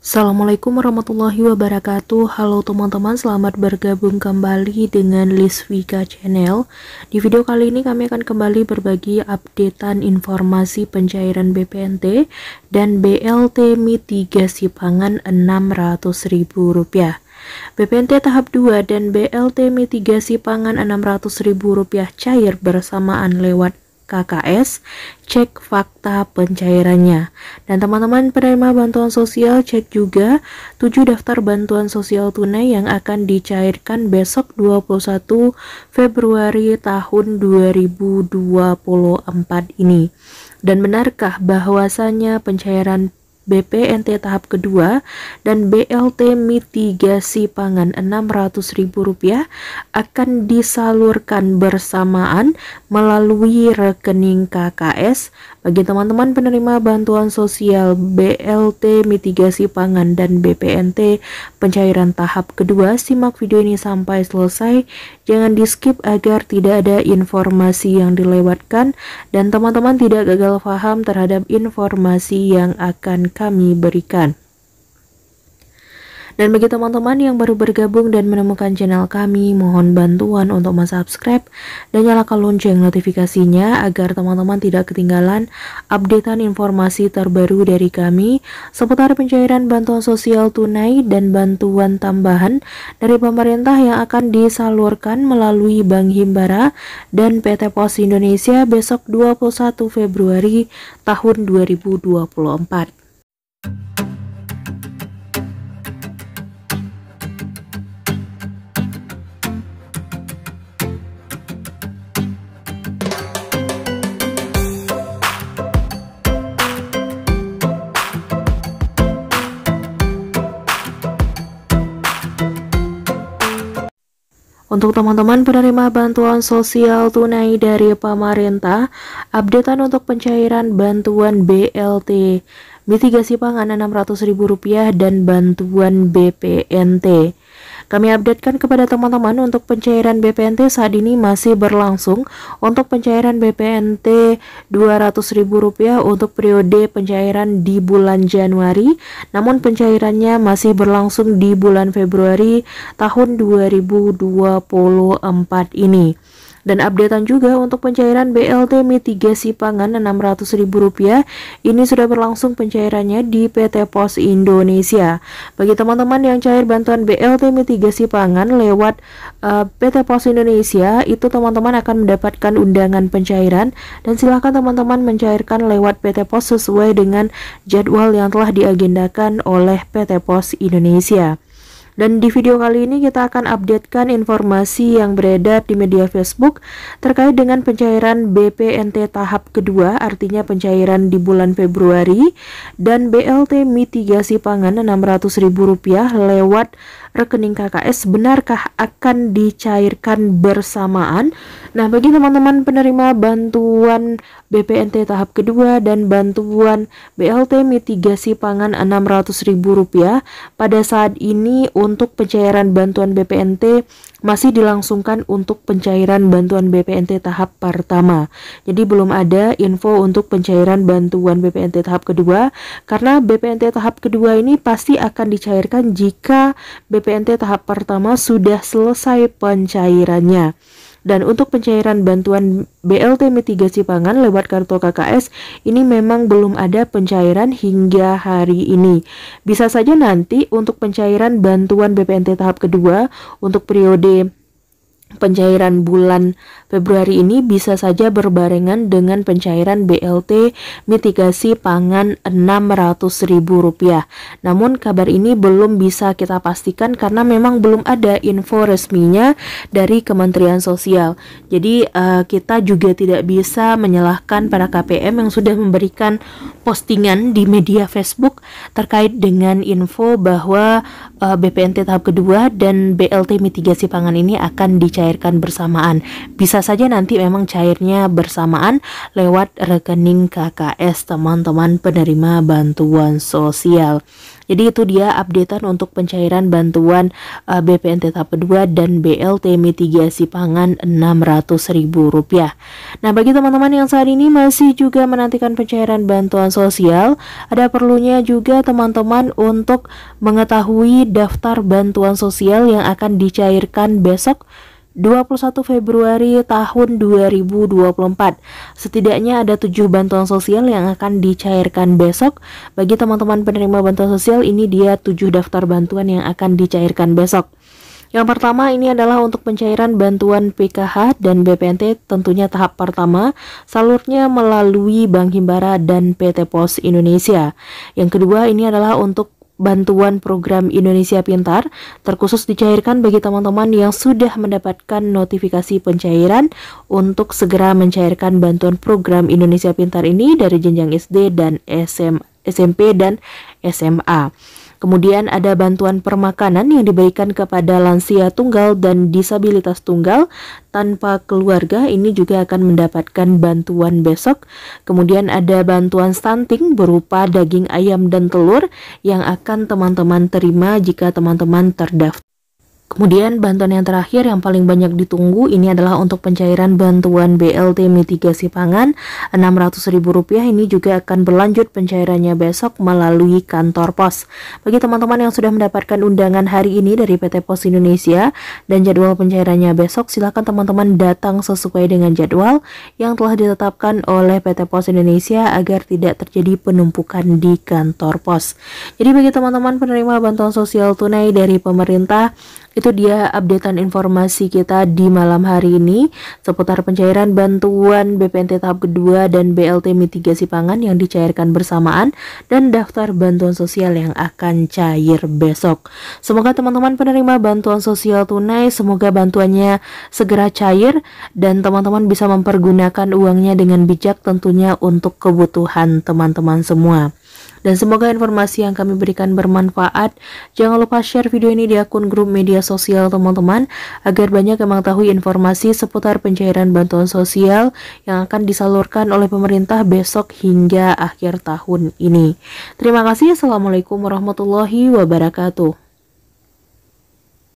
Assalamualaikum warahmatullahi wabarakatuh Halo teman-teman selamat bergabung kembali dengan Liswika Channel Di video kali ini kami akan kembali berbagi updatean informasi pencairan BPNT dan BLT mitigasi pangan Rp600.000 BPNT tahap 2 dan BLT mitigasi pangan Rp600.000 cair bersamaan lewat KKS, cek fakta pencairannya. Dan teman-teman penerima bantuan sosial cek juga 7 daftar bantuan sosial tunai yang akan dicairkan besok 21 Februari tahun 2024 ini. Dan benarkah bahwasannya pencairan BPNT tahap kedua dan BLT mitigasi pangan Rp600.000 akan disalurkan bersamaan melalui rekening KKS bagi teman-teman penerima bantuan sosial BLT mitigasi pangan dan BPNT pencairan tahap kedua, simak video ini sampai selesai. Jangan di-skip agar tidak ada informasi yang dilewatkan dan teman-teman tidak gagal paham terhadap informasi yang akan kami berikan. Dan bagi teman-teman yang baru bergabung dan menemukan channel kami, mohon bantuan untuk subscribe dan nyalakan lonceng notifikasinya agar teman-teman tidak ketinggalan updatean informasi terbaru dari kami seputar pencairan bantuan sosial tunai dan bantuan tambahan dari pemerintah yang akan disalurkan melalui Bank Himbara dan PT Pos Indonesia besok 21 Februari tahun 2024. Untuk teman-teman penerima bantuan sosial tunai dari pemerintah, updatean untuk pencairan bantuan BLT, mitigasi pangan Rp600.000 dan bantuan BPNT. Kami updatekan kepada teman-teman untuk pencairan BPNT saat ini masih berlangsung untuk pencairan BPNT Rp200.000 untuk periode pencairan di bulan Januari, namun pencairannya masih berlangsung di bulan Februari tahun 2024 ini. Dan updatean juga untuk pencairan BLT mitigasi pangan Rp600.000 ini sudah berlangsung pencairannya di PT Pos Indonesia. Bagi teman-teman yang cair bantuan BLT mitigasi pangan lewat uh, eh, PT Pos Indonesia, itu teman-teman akan mendapatkan undangan pencairan dan silakan teman-teman mencairkan lewat PT Pos sesuai dengan jadwal yang telah diagendakan oleh PT Pos Indonesia. Dan di video kali ini kita akan updatekan informasi yang beredar di media Facebook terkait dengan pencairan BPNT tahap kedua, artinya pencairan di bulan Februari, dan BLT mitigasi pangan Rp600.000 lewat rekening KKS benarkah akan dicairkan bersamaan? Nah, bagi teman-teman penerima bantuan BPNT tahap kedua dan bantuan BLT mitigasi pangan rp rupiah pada saat ini untuk untuk pencairan bantuan BPNT masih dilangsungkan untuk pencairan bantuan BPNT tahap pertama. Jadi belum ada info untuk pencairan bantuan BPNT tahap kedua karena BPNT tahap kedua ini pasti akan dicairkan jika BPNT tahap pertama sudah selesai pencairannya. Dan untuk pencairan bantuan BLT mitigasi pangan lewat kartu KKS ini memang belum ada pencairan hingga hari ini. Bisa saja nanti untuk pencairan bantuan BPNT tahap kedua untuk periode pencairan bulan Februari ini bisa saja berbarengan dengan pencairan BLT mitigasi pangan Rp600.000. Namun kabar ini belum bisa kita pastikan karena memang belum ada info resminya dari Kementerian Sosial. Jadi uh, kita juga tidak bisa menyalahkan para KPM yang sudah memberikan postingan di media Facebook terkait dengan info bahwa uh, eh, BPNT tahap kedua dan BLT mitigasi pangan ini akan dicairkan bersamaan. Bisa saja nanti memang cairnya bersamaan lewat rekening KKS teman-teman penerima bantuan sosial. Jadi itu dia updatean untuk pencairan bantuan uh, eh, BPNT tahap kedua dan BLT mitigasi pangan Rp600.000. Nah, bagi teman-teman yang saat ini masih juga menantikan pencairan bantuan sosial, ada perlunya juga teman-teman untuk mengetahui daftar bantuan sosial yang akan dicairkan besok 21 Februari tahun 2024. Setidaknya ada 7 bantuan sosial yang akan dicairkan besok. Bagi teman-teman penerima bantuan sosial ini dia 7 daftar bantuan yang akan dicairkan besok. Yang pertama ini adalah untuk pencairan bantuan PKH dan BPNT tentunya tahap pertama, salurnya melalui Bank Himbara dan PT Pos Indonesia. Yang kedua ini adalah untuk bantuan program Indonesia Pintar, terkhusus dicairkan bagi teman-teman yang sudah mendapatkan notifikasi pencairan untuk segera mencairkan bantuan program Indonesia Pintar ini dari jenjang SD dan SM, SMP dan SMA. Kemudian ada bantuan permakanan yang diberikan kepada lansia tunggal dan disabilitas tunggal tanpa keluarga ini juga akan mendapatkan bantuan besok. Kemudian ada bantuan stunting berupa daging ayam dan telur yang akan teman-teman terima jika teman-teman terdaftar. Kemudian bantuan yang terakhir yang paling banyak ditunggu ini adalah untuk pencairan bantuan BLT mitigasi pangan Rp600.000 ini juga akan berlanjut pencairannya besok melalui kantor pos. Bagi teman-teman yang sudah mendapatkan undangan hari ini dari PT Pos Indonesia dan jadwal pencairannya besok silakan teman-teman datang sesuai dengan jadwal yang telah ditetapkan oleh PT Pos Indonesia agar tidak terjadi penumpukan di kantor pos. Jadi bagi teman-teman penerima bantuan sosial tunai dari pemerintah itu dia updatean informasi kita di malam hari ini seputar pencairan bantuan BPNT tahap kedua dan BLT mitigasi pangan yang dicairkan bersamaan dan daftar bantuan sosial yang akan cair besok. Semoga teman-teman penerima bantuan sosial tunai semoga bantuannya segera cair dan teman-teman bisa mempergunakan uangnya dengan bijak tentunya untuk kebutuhan teman-teman semua. Dan semoga informasi yang kami berikan bermanfaat. Jangan lupa share video ini di akun grup media sosial teman-teman agar banyak yang mengetahui informasi seputar pencairan bantuan sosial yang akan disalurkan oleh pemerintah besok hingga akhir tahun ini. Terima kasih. Assalamualaikum warahmatullahi wabarakatuh.